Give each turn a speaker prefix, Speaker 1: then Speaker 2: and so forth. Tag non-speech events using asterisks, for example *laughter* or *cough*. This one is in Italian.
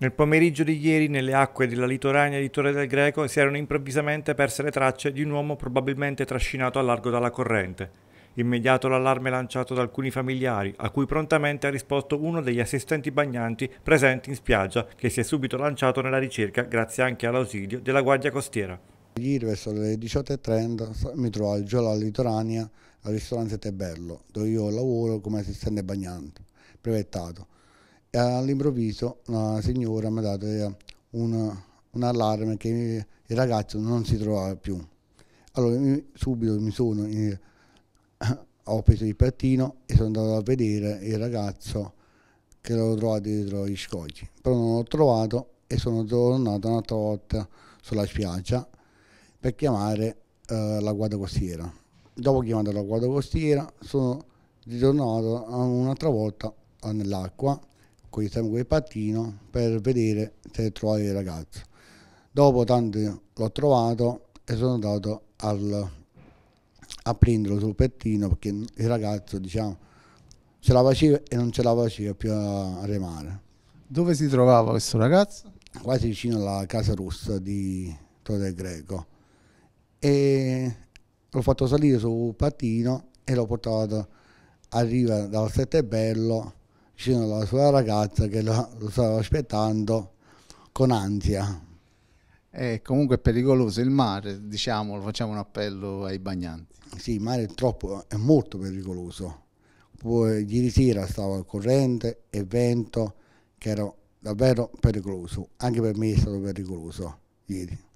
Speaker 1: Nel pomeriggio di ieri, nelle acque della litorania di Torre del Greco, si erano improvvisamente perse le tracce di un uomo probabilmente trascinato a largo dalla corrente. Immediato l'allarme lanciato da alcuni familiari, a cui prontamente ha risposto uno degli assistenti bagnanti presenti in spiaggia, che si è subito lanciato nella ricerca grazie anche all'ausilio della Guardia Costiera.
Speaker 2: Ieri verso le 18.30 mi trovo al alla Litorania al ristorante Tebello, dove io lavoro come assistente bagnante, brevettato all'improvviso una signora mi ha dato eh, un, un allarme che il ragazzo non si trovava più. Allora subito mi sono, *coughs* ho preso il pattino e sono andato a vedere il ragazzo che l'avevo trovato dietro gli scogli. Però non l'ho trovato e sono tornato un'altra volta sulla spiaggia per chiamare eh, la guardia costiera. Dopo chiamata la guardia costiera sono ritornato un'altra volta nell'acqua con gli stemmi pattino per vedere se trovavo il ragazzo. Dopo tanto l'ho trovato e sono andato al, a prenderlo sul pettino perché il ragazzo diciamo ce la faceva e non ce la faceva più a remare. Dove si trovava questo ragazzo? Quasi vicino alla casa russa di Tode Greco. E l'ho fatto salire sul pattino e l'ho portato a riva dal Settebello vicino alla sua ragazza che lo, lo stava aspettando con ansia. È comunque pericoloso il mare, diciamo, facciamo un appello ai bagnanti. Sì, il mare è, troppo, è molto pericoloso. Poi ieri sera stava corrente e vento che era davvero pericoloso. Anche per me è stato pericoloso ieri.